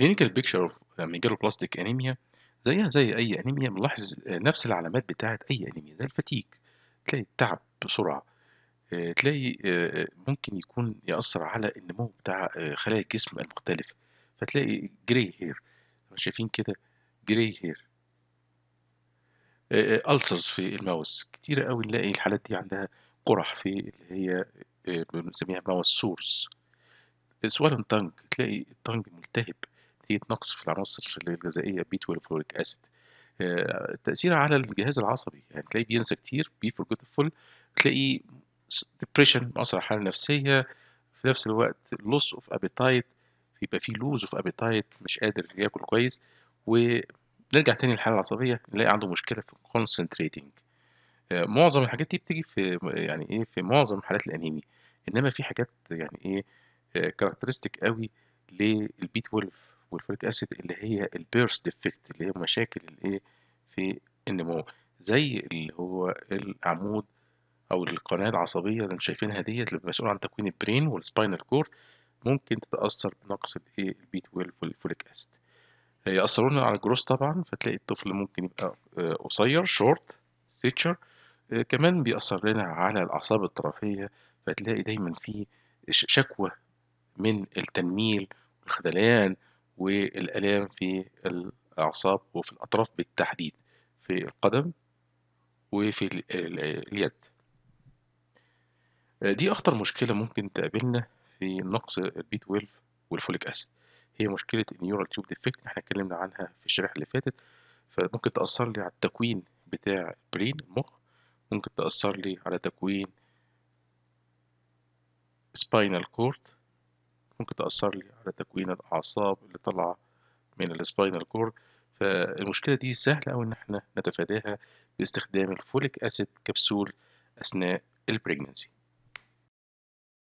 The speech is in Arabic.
بيكشر اوف ميجالو بلاستيك انيميا زيها زي أي أنيميا بنلاحظ آه، نفس العلامات بتاعة أي أنيميا زي الفتيج تلاقي التعب بسرعة آه، تلاقي آه، ممكن يكون يأثر على النمو بتاع خلايا الجسم المختلفة فتلاقي جراي هير شايفين كده جراي هير ألسرز في الماوس كتيرة قوي نلاقي الحالات دي عندها قرح في اللي هي بنسميها ماوس سورس سوالن تانج تلاقي التانج ملتهب نتيجة نقص في العناصر الغذائية بي 12 فوليك أسيد تأثيرها على الجهاز العصبي يعني تلاقيه بينسى كتير بي فورجيتفول تلاقيه ديبريشن مأثر على الحالة النفسية في نفس الوقت لوس اوف ابيتايت يبقى في لوز اوف ابيتايت مش قادر ياكل كويس ونرجع تاني للحالة العصبية نلاقي عنده مشكلة في الكونسنتريتنج آه، معظم الحاجات دي بتيجي في يعني ايه في معظم حالات الانيمي انما في حاجات يعني ايه كاركترستيك آه، قوي للبي 12 والفوليك اسيد اللي هي البيرس ديفكت اللي هي مشاكل الايه في النمو زي اللي هو العمود او القناه العصبيه اللي انتم شايفينها ديت اللي مسؤول عن تكوين البرين والسباينال كور ممكن تتاثر بنقص الايه البي 12 والفوليك اسيد ياثرون على الجروس طبعا فتلاقي الطفل ممكن يبقى آه، قصير شورت ستيتشر آه، كمان بيأثر لنا على الأعصاب الطرفية فتلاقي دايما في شكوى من التنميل والخذلان والآلام في الأعصاب وفي الأطراف بالتحديد في القدم وفي اليد آه، دي أخطر مشكلة ممكن تقابلنا في نقص البي 12 والفوليك أسيد هي مشكلة النيورال تيوب ديفكت احنا اتكلمنا عنها في الشريحة اللي فاتت فممكن تأثر لي على التكوين بتاع البرين المخ ممكن تأثر لي على تكوين سباينال كورد ممكن تأثر لي على تكوين الأعصاب اللي طالعة من السباينال كورد فالمشكلة دي سهل أوي إن احنا نتفاداها باستخدام الفوليك أسيد كبسول أثناء البريجنسي